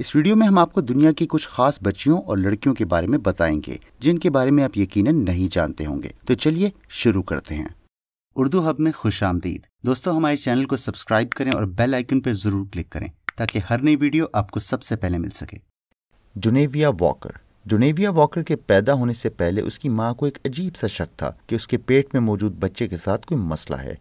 इस वीडियो में हम आपको दुनिया की कुछ खास बच्चियों और लड़कियों के बारे में बताएंगे जिनके बारे में आप यकीन नहीं जानते होंगे तो चलिए शुरू करते हैं उर्दू हब में खुश आमदीद दोस्तों हमारे चैनल को सब्सक्राइब करें और बेल आइकन पर जरूर क्लिक करें ताकि हर नई वीडियो आपको सबसे पहले मिल सके जुनेविया वॉकर जुनेविया वॉकर के पैदा होने से पहले उसकी माँ को एक अजीब सा शक था कि उसके पेट में मौजूद बच्चे के साथ कोई मसला है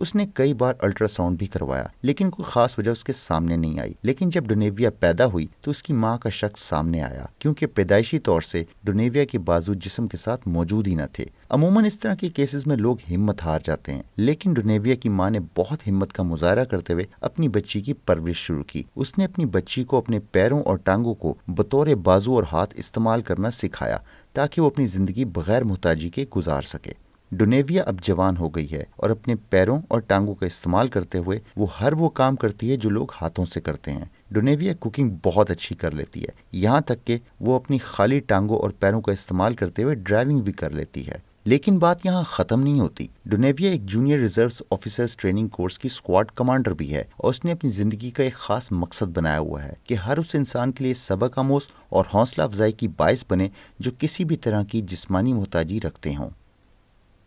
उसने कई बार अल्ट्रासाउंड भी करवाया लेकिन कोई खास वजह उसके सामने नहीं आई लेकिन जब डोनेविया पैदा हुई तो उसकी माँ का शख्स सामने आया क्योंकि पैदाइशी तौर से डोनेविया के बाजू जिसम के साथ मौजूद ही न थे अमूमन इस तरह के केसेस में लोग हिम्मत हार जाते हैं लेकिन डोनेविया की माँ ने बहुत हिम्मत का मुजाहरा करते हुए अपनी बच्ची की परवरिश शुरू की उसने अपनी बच्ची को अपने पैरों और टांगों को बतौर बाजू और हाथ इस्तेमाल करना सिखाया ताकि वो अपनी ज़िंदगी बगैर मोहताजी के गुजार सके डोनेविया अब जवान हो गई है और अपने पैरों और टांगों का इस्तेमाल करते हुए वो हर वो काम करती है जो लोग हाथों से करते हैं डोनेविया कुकिंग बहुत अच्छी कर लेती है यहाँ तक कि वो अपनी खाली टांगों और पैरों का इस्तेमाल करते हुए ड्राइविंग भी कर लेती है लेकिन बात यहाँ खत्म नहीं होती डोनेविया एक junior reserve officers training course की स्क्वाड कमांडर भी है और उसने अपनी जिंदगी का एक खास मकसद बनाया हुआ है कि हर उस इंसान के लिए सबक आमोज और हौसला अफजाई की बायस बने जो किसी भी तरह की जिस्मानी मोहताजी रखते हों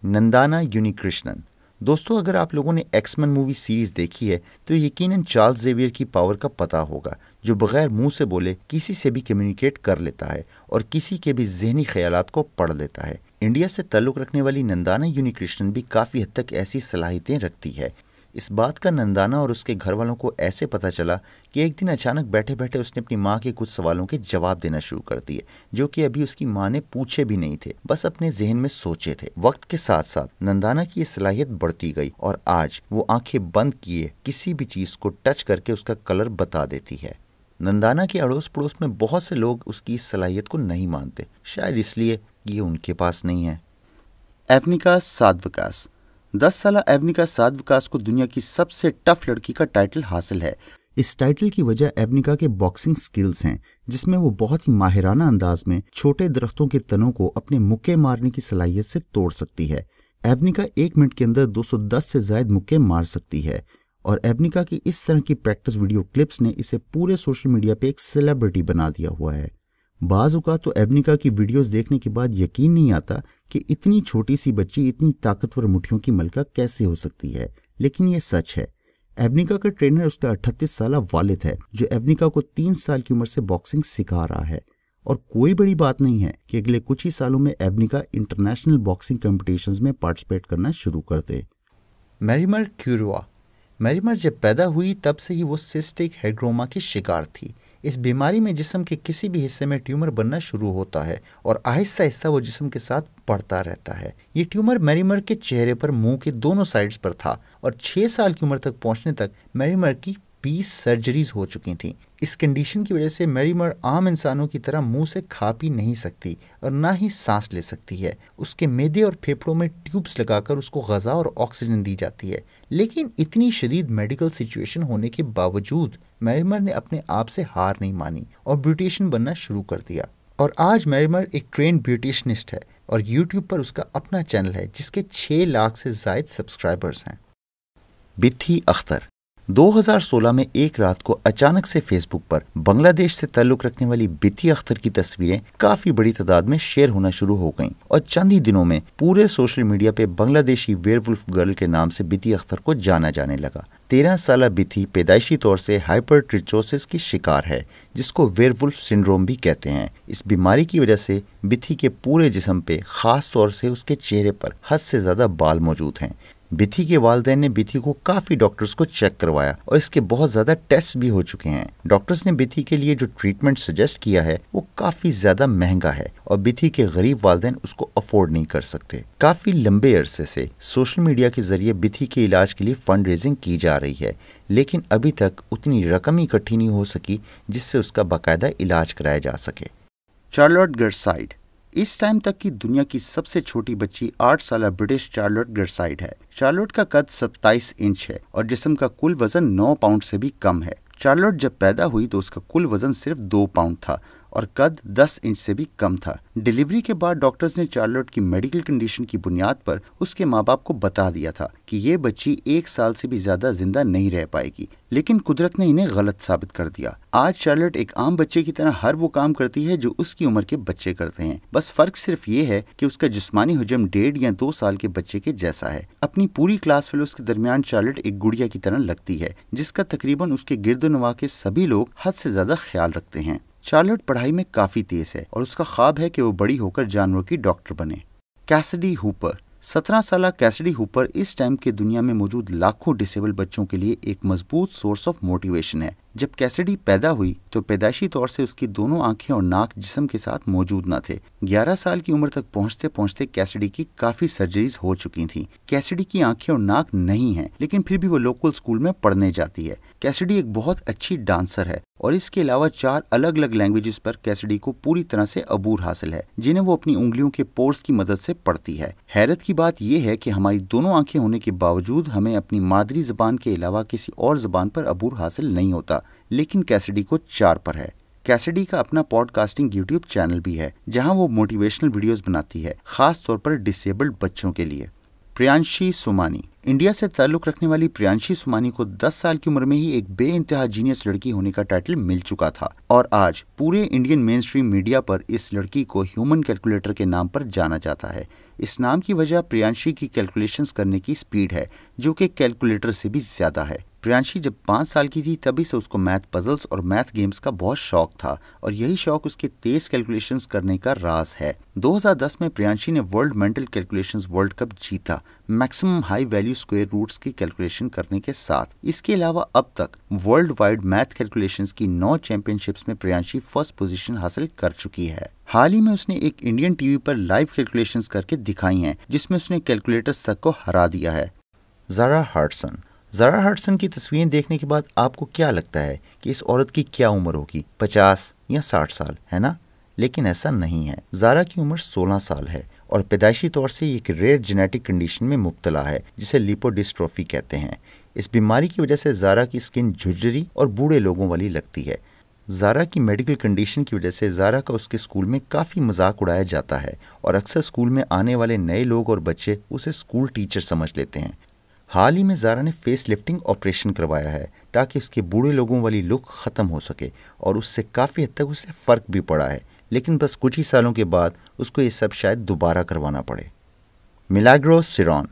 नंदाना यूनिकृष्णन दोस्तों अगर आप लोगों ने एक्समन मूवी सीरीज़ देखी है तो यकीनन चार्ल्स जेवियर की पावर का पता होगा जो बगैर मुंह से बोले किसी से भी कम्युनिकेट कर लेता है और किसी के भी जहनी ख्याल को पढ़ लेता है इंडिया से ताल्लुक़ रखने वाली नंदाना यूनिकृष्णन भी काफ़ी हद तक ऐसी सलाहियतें रखती है इस बात का नंदाना और उसके घर वालों को ऐसे पता चला कि एक दिन अचानक बैठे बैठे उसने अपनी माँ के कुछ सवालों के जवाब देना शुरू कर दिए जो कि अभी उसकी माँ ने पूछे भी नहीं थे बस अपने जहन में सोचे थे वक्त के साथ साथ नंदाना की ये सलाहियत बढ़ती गई और आज वो आंखें बंद किए किसी भी चीज को टच करके उसका कलर बता देती है नंदाना के अड़ोस पड़ोस में बहुत से लोग उसकी इस सलाहियत को नहीं मानते शायद इसलिए ये उनके पास नहीं है एफनिकास सात विकास दस साल एवनिका साध विकास को दुनिया की सबसे टफ लड़की का टाइटल हासिल है इस टाइटल की वजह एवनिका के बॉक्सिंग स्किल्स हैं जिसमें वो बहुत ही माहिराना अंदाज में छोटे दरख्तों के तनों को अपने मुक्के मारने की सलाहियत से तोड़ सकती है एवनिका एक मिनट के अंदर 210 से जायद मुक्के मार सकती है और एवनिका की इस तरह की प्रैक्टिस वीडियो क्लिप्स ने इसे पूरे सोशल मीडिया पे एक सेलिब्रिटी बना दिया हुआ है बाज़ात तो एबनिका की वीडियोस देखने के बाद यकीन नहीं आता कि इतनी छोटी सी बच्ची इतनी ताकतवर मुठियों की मलका कैसे हो सकती है लेकिन यह सच है एबनिका का ट्रेनर उसका अट्ठतीस साल वालिद है जो एबनिका को तीन साल की उम्र से बॉक्सिंग सिखा रहा है और कोई बड़ी बात नहीं है कि अगले कुछ ही सालों में एबनिका इंटरनेशनल बॉक्सिंग कॉम्पिटिशन में पार्टिसिपेट करना शुरू कर दे मैरीमर क्यूरुआ मैरीमर जब पैदा हुई तब से ही वो सिस्टिक हेड्रोमा की शिकार थी इस बीमारी में जिसम के किसी भी हिस्से में ट्यूमर बनना शुरू होता है और आहिस्ता आहिस्ता वो जिसम के साथ बढ़ता रहता है ये ट्यूमर मैरीमर के चेहरे पर मुंह के दोनों साइड्स पर था और छह साल की उम्र तक पहुंचने तक मैरीमर की बीस सर्जरीज हो चुकी थी इस कंडीशन की वजह से मेरीमर आम इंसानों की तरह मुंह से खा पी नहीं सकती और ना ही सांस ले सकती है उसके मेदे और फेफड़ों में ट्यूब्स लगाकर उसको गज़ा और ऑक्सीजन दी जाती है लेकिन इतनी शदीद मेडिकल सिचुएशन होने के बावजूद मेरीमर ने अपने आप से हार नहीं मानी और ब्यूटिशन बनना शुरू कर दिया और आज मेरीमर एक ट्रेन ब्यूटिशनिस्ट है और यूट्यूब पर उसका अपना चैनल है जिसके छः लाख से जायद सब्सक्राइबर्स हैं बिथी अख्तर 2016 में एक रात को अचानक से फेसबुक पर बांग्लादेश से ताल्लुक रखने वाली बिती अख्तर की तस्वीरें काफी बड़ी तादाद में शेयर होना शुरू हो गईं और चंद ही दिनों में पूरे सोशल मीडिया पे बांग्लादेशी वेयरवुल्फ गर्ल के नाम से बिती अख्तर को जाना जाने लगा तेरह साल बिथी पैदाइशी तौर से हाइपर ट्रिचोसिस की शिकार है जिसको वेयरवुल्फ सिंड्रोम भी कहते हैं इस बीमारी की वजह से बिथी के पूरे जिसम पे खास तौर से उसके चेहरे पर हद से ज़्यादा बाल मौजूद हैं बिथी के वालदे ने बिथी को काफ़ी डॉक्टर्स को चेक करवाया और इसके बहुत ज़्यादा टेस्ट भी हो चुके हैं डॉक्टर्स ने बिथी के लिए जो ट्रीटमेंट सजेस्ट किया है वो काफ़ी ज़्यादा महंगा है और बिथी के गरीब वाले उसको अफोर्ड नहीं कर सकते काफ़ी लंबे अरसे से सोशल मीडिया के जरिए बिथी के इलाज के लिए फंड रेजिंग की जा रही है लेकिन अभी तक उतनी रकम इकट्ठी नहीं हो सकी जिससे उसका बाकायदा इलाज कराया जा सके चार्लॉट गर्साइड इस टाइम तक की दुनिया की सबसे छोटी बच्ची आठ साल ब्रिटिश चार्लोट ग्रसाइड है चार्लोट का कद 27 इंच है और जिसम का कुल वजन 9 पाउंड से भी कम है चार्लोट जब पैदा हुई तो उसका कुल वजन सिर्फ दो पाउंड था और कद 10 इंच से भी कम था डिलीवरी के बाद डॉक्टर्स ने चार्लोट की मेडिकल कंडीशन की बुनियाद पर उसके माँ बाप को बता दिया था कि ये बच्ची एक साल से भी ज्यादा जिंदा नहीं रह पाएगी लेकिन कुदरत ने इन्हें गलत साबित कर दिया आज चार्लट एक आम बच्चे की तरह हर वो काम करती है जो उसकी उम्र के बच्चे करते हैं बस फर्क सिर्फ ये है कि उसका जिस्मानी हजम डेढ़ या दो साल के बच्चे के जैसा है अपनी पूरी क्लास फेलोज के दरमियान चार्लट एक गुड़िया की तरह लगती है जिसका तकरीबन उसके नवा के सभी लोग हद से ज्यादा ख्याल रखते हैं चार्लट पढ़ाई में काफ़ी तेज़ है और उसका ख्वाब है कि वो बड़ी होकर जानवरों की डॉक्टर बने कैसडी हुपर सत्रह साल कैसडी हुपर इस टाइम के दुनिया में मौजूद लाखों डिसेबल बच्चों के लिए एक मजबूत सोर्स ऑफ मोटिवेशन है जब कैसेडी पैदा हुई तो पैदाइशी तौर से उसकी दोनों आंखें और नाक जिसम के साथ मौजूद न थे 11 साल की उम्र तक पहुंचते पहुंचते कैसेडी की काफी सर्जरीज हो चुकी थी कैसेडी की आंखें और नाक नहीं है लेकिन फिर भी वो लोकल स्कूल में पढ़ने जाती है कैसेडी एक बहुत अच्छी डांसर है और इसके अलावा चार अलग अलग लैंग्वेजेस पर कैसेडी को पूरी तरह से अबूर हासिल है जिन्हें वो अपनी उंगलियों के पोर्स की मदद से पढ़ती है हैरत की बात यह है कि हमारी दोनों आंखें होने के बावजूद हमें अपनी मादरी जबान के अलावा किसी और जबान पर अबूर हासिल नहीं होता लेकिन कैसेडी को चार पर है कैसेडी का अपना पॉडकास्टिंग यूट्यूब चैनल भी है जहां वो मोटिवेशनल वीडियोस बनाती है खास तौर पर डिसेबल्ड बच्चों के लिए प्रियांशी सुमानी इंडिया से ताल्लुक रखने वाली प्रियांशी सुमानी को 10 साल की उम्र में ही एक बे इंतहा जीनियस लड़की होने का टाइटल मिल चुका था और आज पूरे इंडियन मेन स्ट्रीम मीडिया पर इस लड़की को ह्यूमन कैलकुलेटर के नाम पर जाना जाता है इस नाम की वजह प्रियांशी की कैलकुलेशंस करने की स्पीड है जो कि कैलकुलेटर से भी ज्यादा है प्रियांशी जब पाँच साल की थी तभी से उसको मैथ पजल्स और मैथ गेम्स का बहुत शौक था और यही शौक उसके तेज कैलकुलेशन करने का राज है 2010 में प्रियांशी ने world mental calculation world cup जीता maximum high value square roots की कैलकुलेशन करने के साथ इसके अलावा अब तक वर्ल्ड वाइड मैथ कैलकुलेशन की नौ चैंपियनशिप्स में प्रियांशी फर्स्ट पोजीशन हासिल कर चुकी है हाल ही में उसने एक इंडियन टीवी पर लाइव कैलकुलेशंस करके दिखाई हैं जिसमें उसने कैलकुलेटर्स तक को हरा दिया है जारा हार्डसन ज़रा हटसन की तस्वीरें देखने के बाद आपको क्या लगता है कि इस औरत की क्या उम्र होगी पचास या साठ साल है ना लेकिन ऐसा नहीं है जारा की उम्र 16 साल है और पैदाइशी तौर से एक रेयर जेनेटिक कंडीशन में मुबतला है जिसे लिपोडिस्ट्रॉफी कहते हैं इस बीमारी की वजह से जारा की स्किन झुजरी और बूढ़े लोगों वाली लगती है जारा की मेडिकल कंडीशन की वजह से जारा का उसके स्कूल में काफ़ी मजाक उड़ाया जाता है और अक्सर स्कूल में आने वाले नए लोग और बच्चे उसे स्कूल टीचर समझ लेते हैं हाल ही में जारा ने फेस लिफ्टिंग ऑपरेशन करवाया है ताकि उसके बूढ़े लोगों वाली लुक ख़त्म हो सके और उससे काफ़ी हद तक उसे फ़र्क भी पड़ा है लेकिन बस कुछ ही सालों के बाद उसको ये सब शायद दोबारा करवाना पड़े मिलाग्रो सिरॉन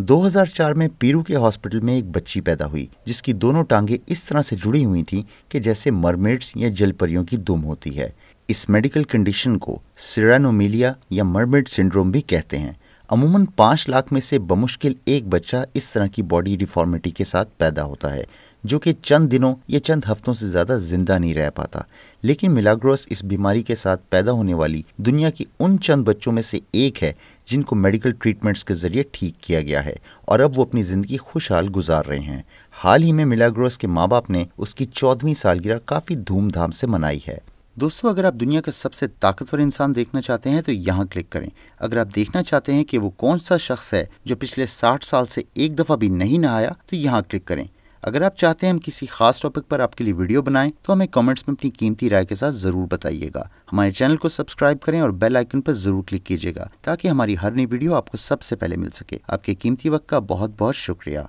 2004 में पीरू के हॉस्पिटल में एक बच्ची पैदा हुई जिसकी दोनों टांगें इस तरह से जुड़ी हुई थीं कि जैसे मरमेड्स या जलपरियों की दुम होती है इस मेडिकल कंडीशन को सिरानोमिलिया या मरमेड सिंड्रोम भी कहते हैं अमूमन पाँच लाख में से बमुश्किल एक बच्चा इस तरह की बॉडी डिफॉर्मिटी के साथ पैदा होता है जो कि चंद दिनों या चंद हफ्तों से ज़्यादा ज़िंदा नहीं रह पाता लेकिन मिलाग्रोस इस बीमारी के साथ पैदा होने वाली दुनिया की उन चंद बच्चों में से एक है जिनको मेडिकल ट्रीटमेंट्स के ज़रिए ठीक किया गया है और अब वो अपनी ज़िंदगी खुशहाल गुजार रहे हैं हाल ही में मिलाग्रोस के माँ बाप ने उसकी चौदहवीं सालगिरह काफ़ी धूमधाम से मनाई है दोस्तों अगर आप दुनिया का सबसे ताकतवर इंसान देखना चाहते हैं तो यहाँ क्लिक करें अगर आप देखना चाहते हैं कि वो कौन सा शख्स है जो पिछले 60 साल से एक दफ़ा भी नहीं नहाया तो यहाँ क्लिक करें अगर आप चाहते हैं हम किसी खास टॉपिक पर आपके लिए वीडियो बनाएं तो हमें कमेंट्स में अपनी कीमती राय के साथ ज़रूर बताइएगा हमारे चैनल को सब्सक्राइब करें और बेल आइकन पर ज़रूर क्लिक कीजिएगा ताकि हमारी हर नई वीडियो आपको सबसे पहले मिल सके आपके कीमती वक्त का बहुत बहुत शुक्रिया